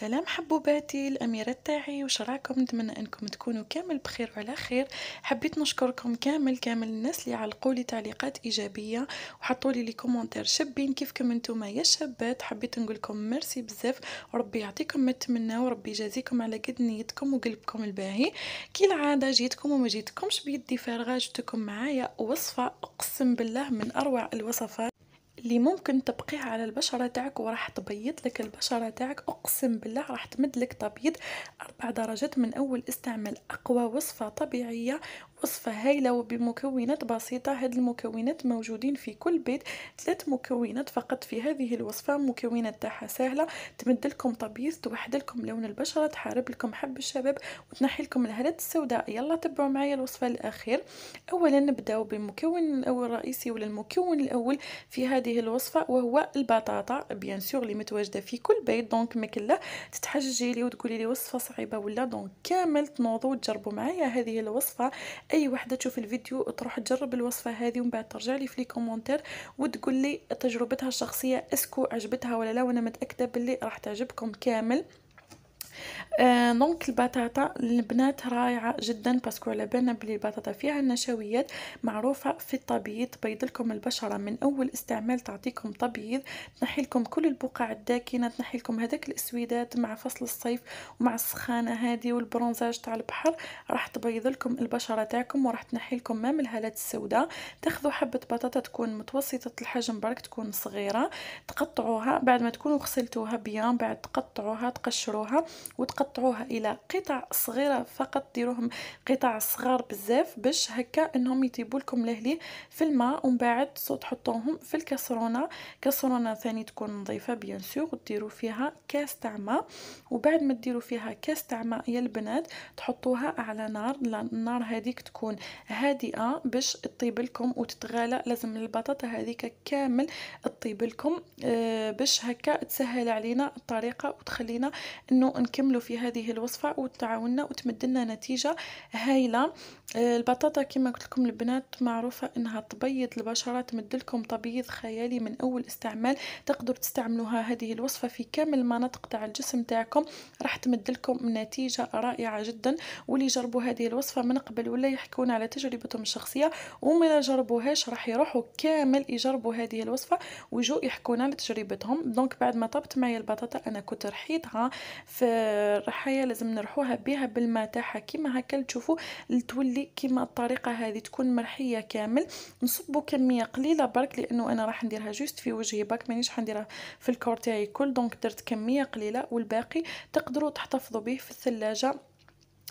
سلام حبوباتي الأميرة تاعي وش راكم نتمنى أنكم تكونوا كامل بخير وعلى خير حبيت نشكركم كامل كامل الناس اللي علقوا لي تعليقات إيجابية وحطوا لي لي كومونتير شابين كيفكم انتم يا شابات حبيت نقول لكم ميرسي بزاف وربي يعطيكم ما تمناو وربي يجازيكم على قد نيتكم وقلبكم الباهي كالعادة جيتكم وما جيتكمش بيدي فارغة جبتكم معايا وصفة أقسم بالله من أروع الوصفات اللي ممكن تبقيها على البشره تاعك وراح تبيض لك البشره تاعك اقسم بالله راح تمد لك تبيض اربع درجات من اول استعمال اقوى وصفه طبيعيه وصفة هايلة وبمكونات بسيطة هاد المكونات موجودين في كل بيت ثلاث مكونات فقط في هذه الوصفة مكونات تاعها سهلة تمد لكم تبييض توحد لكم لون البشرة تحارب لكم حب الشباب وتنحي لكم الهالات السوداء يلا تبعوا معايا الوصفة الأخير أولا نبداو بمكون الأول الرئيسي ولا المكون الأول في هذه هذه الوصفه وهو البطاطا بيان سور اللي متواجده في كل بيت دونك ما كلا تتحججي لي وتقولي لي وصفه صعيبه ولا دونك كامل تنوضوا وتجربوا معايا هذه الوصفه اي وحده تشوف الفيديو تروح تجرب الوصفه هذه ومن بعد ترجع لي في لي كومونتير وتقول لي تجربتها الشخصيه اسكو عجبتها ولا لا وانا متاكده باللي راح تعجبكم كامل آه دونك البطاطا البنات رائعه جدا باسكو على بالنا بلي البطاطا فيها النشويات معروفه في التبييض تبيض لكم البشره من اول استعمال تعطيكم تبييض تنحي لكم كل البقع الداكنه تنحي لكم هذاك الاسويدات مع فصل الصيف ومع السخانه هذه والبرونزاج تاع البحر راح تبيض لكم البشره تاعكم وراح تنحي لكم ما من الهالات السوداء تاخذوا حبه بطاطا تكون متوسطه الحجم برك تكون صغيره تقطعوها بعد ما تكونوا غسلتوها بيان بعد تقطعوها تقشروها وتقطعوها قطعوها الى قطع صغيره فقط ديروهم قطع صغار بزاف باش هكا انهم يطيبوا لكم لهلي في الماء ومن بعد تحطوهم في الكسرونه كسرونه ثاني تكون نظيفه بيان سور وديروا فيها كاس تاع ماء وبعد ما ديروا فيها كاس تاع ماء يا البنات تحطوها على نار النار هذيك تكون هادئه باش تطيب لكم وتتغلى لازم البطاطا هذيك كامل تطيب لكم آه، باش هكا تسهل علينا الطريقه وتخلينا انه نكملوا في هذه الوصفه وتعاوننا وتمدلنا لنا نتيجه هايله آه، البطاطا كما قلت لكم البنات معروفه انها تبيض البشره تمدلكم تبيض خيالي من اول استعمال تقدر تستعملوها هذه الوصفه في كامل المناطق تاع الجسم تاعكم راح تمدلكم نتيجه رائعه جدا واللي جربوا هذه الوصفه من قبل ولا يحكون على تجربتهم الشخصيه وما جربوهاش راح يروحوا كامل يجربوا هذه الوصفه ويجوا يحكون على تجربتهم دونك بعد ما طابت معايا البطاطا انا كنت رحيتها في الرحايا لازم نرحوها بها بالماء تاعها كيما هكا تشوفوا تولي كيما الطريقه هذه تكون مرحيه كامل نصبوا كميه قليله برك لانه انا راح نديرها جوست في وجهي برك مانيش حنديرها في الكور تاعي كل دونك درت كميه قليله والباقي تقدروا تحتفظوا به في الثلاجه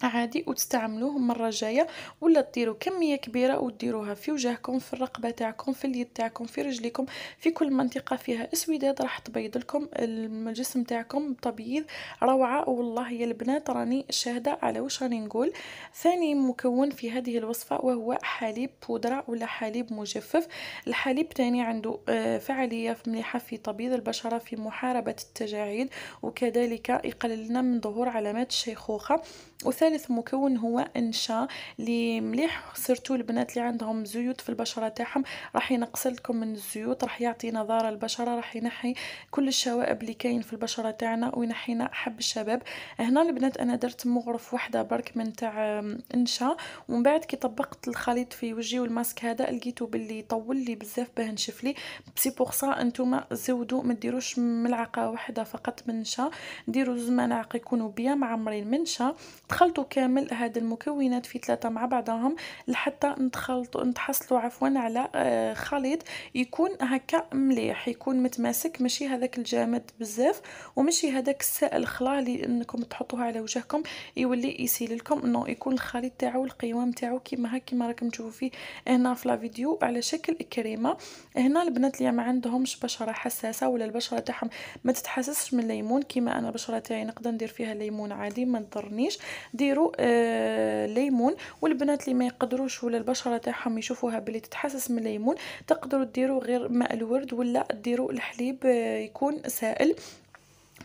عادي وتستعملوه مره جايه ولا ديروا كميه كبيره وديروها في وجهكم في الرقبه تاعكم في اليد تاعكم في رجليكم في كل منطقه فيها اسوداد راح تبيض لكم الجسم تاعكم تبييض روعه والله يا البنات راني شاهده على واش راني نقول ثاني مكون في هذه الوصفه وهو حليب بودره ولا حليب مجفف الحليب تاني عنده آه، فعاليه مليحه في تبييض البشره في محاربه التجاعيد وكذلك يقلل لنا من ظهور علامات الشيخوخه وثاني ثالث مكون هو انشا اللي مليح سيرتو البنات اللي عندهم زيوت في البشره تاعهم راح ينقص لكم من الزيوت راح يعطي نضاره البشره راح ينحي كل الشوائب اللي كاين في البشره تاعنا وينحينا حب الشباب هنا البنات انا درت مغرف وحده برك من تاع انشا ومن بعد كي طبقت الخليط في وجهي والماسك هذا لقيته باللي طول لي بزاف باه نشف لي سي بوغ سا انتم زودوا ما ديروش ملعقه واحده فقط من نشا ديروا زوج ملاعق يكونوا بيا معمرين من نشا تخلطوا نخلطوا كامل هاد المكونات في ثلاثة مع بعضهم لحتى نتخلطوا نتحصلوا عفوا على آه، خليط يكون هكا مليح يكون متماسك ماشي هذاك الجامد بزاف ومشي هذاك السائل خلا اللي انكم تحطوها على وجهكم يولي يسيل لكم انه يكون الخليط تاعو القوام تاعو كيما هكا كيما راكم تشوفوا فيه هنا في لا فيديو على شكل كريمه هنا البنات اللي ما عندهمش بشره حساسه ولا البشره تاعهم ما تتحسسش من الليمون كيما انا البشره تاعي نقدر ندير فيها ليمون عادي ما نضرنيش دي ديروا آه ليمون والبنات اللي ما يقدروش ولا البشره تاعهم يشوفوها بلي تتحسس من الليمون تقدروا ديروا غير ماء الورد ولا ديروا الحليب آه يكون سائل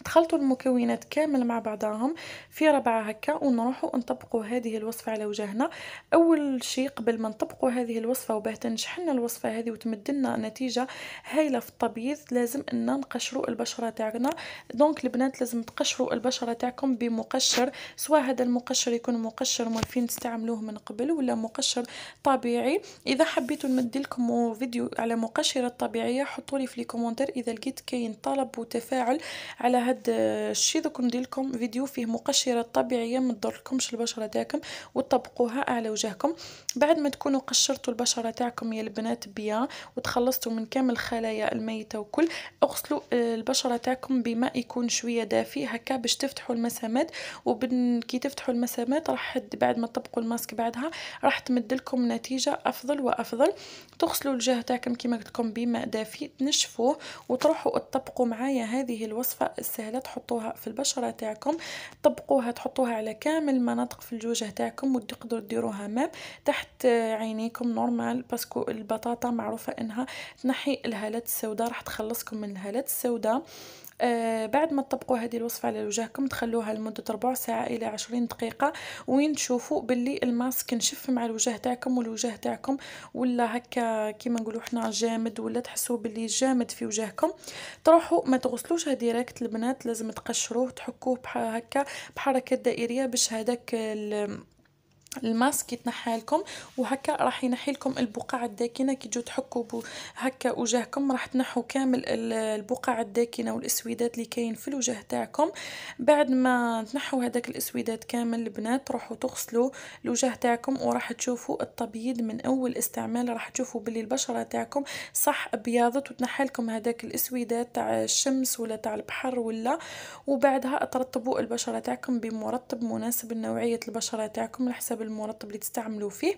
تخلطوا المكونات كامل مع بعضهم في ربعة هكا ونروحوا نطبقوا هذه الوصفة على وجهنا أول شيء قبل ما نطبقوا هذه الوصفة وبه تنجح الوصفة هذه وتمد نتيجة هايلة في التبييض لازم أن نقشروا البشرة تاعنا دونك البنات لازم تقشروا البشرة تاعكم بمقشر سواء هذا المقشر يكون مقشر مولفين تستعملوه من قبل ولا مقشر طبيعي إذا حبيتوا نمد لكم فيديو على مقشرة طبيعية حطوا لي في الكومنتر إذا لقيت كاين طلب وتفاعل على هذا هاد آه، الشيء دوك ندير لكم فيديو فيه مقشرات طبيعيه ما تضركمش البشره تاعكم وتطبقوها على وجهكم بعد ما تكونوا قشرتوا البشره تاعكم يا البنات بيا وتخلصتوا من كامل الخلايا الميته وكل اغسلوا آه، البشره تاعكم بماء يكون شويه دافي هكا باش تفتحوا المسامات وكي تفتحوا المسامات راح بعد ما تطبقوا الماسك بعدها راح تمد لكم نتيجه افضل وافضل تغسلوا الجهه تاعكم كما قلت لكم بماء دافي تنشفوه وتروحوا تطبقوا معايا هذه الوصفه السهله سهله تحطوها في البشره تاعكم طبقوها تحطوها على كامل المناطق في الجوجه تاعكم وتقدروا ديروها ماب تحت عينيكم نورمال باسكو البطاطا معروفه انها تنحي الهالات السوداء راح تخلصكم من الهالات السوداء آه، بعد ما تطبقوا هذه الوصفه على وجهكم تخلوها لمده ربع ساعه الى 20 دقيقه وين تشوفوا باللي الماسك نشف مع الوجه تاعكم والوجه تاعكم ولا هكا كيما نقولوا حنا جامد ولا تحسوا باللي جامد في وجهكم تروحوا ما تغسلوش ديريكت البنات لازم تقشروه تحكوه بحال هكا بحركات دائريه باش هذاك الماسك يتنحى لكم وهكا راح ينحي لكم البقع الداكنه كي تجوا تحكوا هكا وجهكم راح تنحوا كامل البقع الداكنه والاسويدات اللي كاين في الوجه تاعكم بعد ما تنحوا هذاك الاسويدات كامل البنات روحوا تغسلوا الوجه تاعكم وراح تشوفوا التبييض من اول استعمال راح تشوفوا باللي البشره تاعكم صح ابيضت وتنحى لكم هذاك الاسويدات تاع الشمس ولا تاع البحر ولا وبعدها ترطبوا البشره تاعكم بمرطب مناسب لنوعيه البشره تاعكم على حسب بالمرطب اللي تستعملوا فيه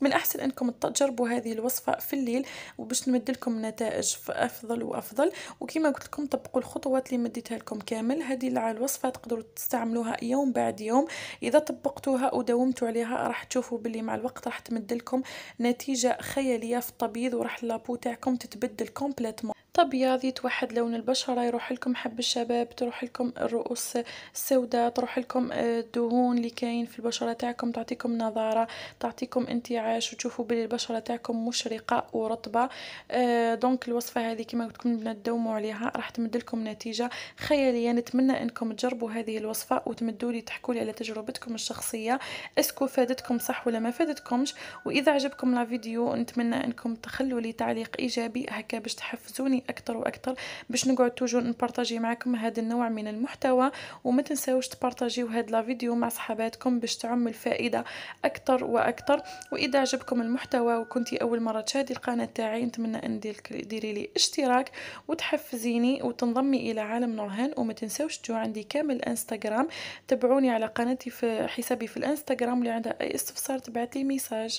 من الاحسن انكم تجربوا هذه الوصفه في الليل وباش نمد لكم نتائج افضل وافضل وكما قلت لكم طبقوا الخطوات اللي مديتها لكم كامل هذه على الوصفه تقدروا تستعملوها يوم بعد يوم اذا طبقتوها وداومتوا عليها راح تشوفوا باللي مع الوقت راح تمد لكم نتيجه خياليه في الطبيب وراح لابو تاعكم تتبدل كومبليتمون ابيض يتوحد لون البشرة يروح لكم حب الشباب تروح لكم الرؤوس السوداء تروح لكم الدهون آه، اللي كاين في البشرة تاعكم تعطيكم نظاره تعطيكم انتعاش وتشوفوا بلي البشرة تاعكم مشرقة ورطبة آه، دونك الوصفة هذه كما قلت لكم تدوموا عليها راح تمد لكم نتيجة خيالية نتمنى انكم تجربوا هذه الوصفة وتمدوا لي تحكوا لي على تجربتكم الشخصية اسكو فادتكم صح ولا ما فادتكمش واذا عجبكم لا فيديو نتمنى انكم تخلوا لي تعليق ايجابي هكا باش تحفزوني تشاركوني اكثر واكثر باش نقعد توجور نبارطاجي معكم هذا النوع من المحتوى وما تنساوش تبارطاجيو هاد لا فيديو مع صحاباتكم باش تعم الفائده اكثر واكثر واذا عجبكم المحتوى وكنتي اول مره تشاهدي القناه تاعي نتمنى ان ديري لي اشتراك وتحفزيني وتنضمي الى عالم نورهان وما تنساوش تجوا عندي كامل الانستغرام تابعوني على قناتي في حسابي في الانستغرام اللي عندها اي استفسار تبعتلي ميساج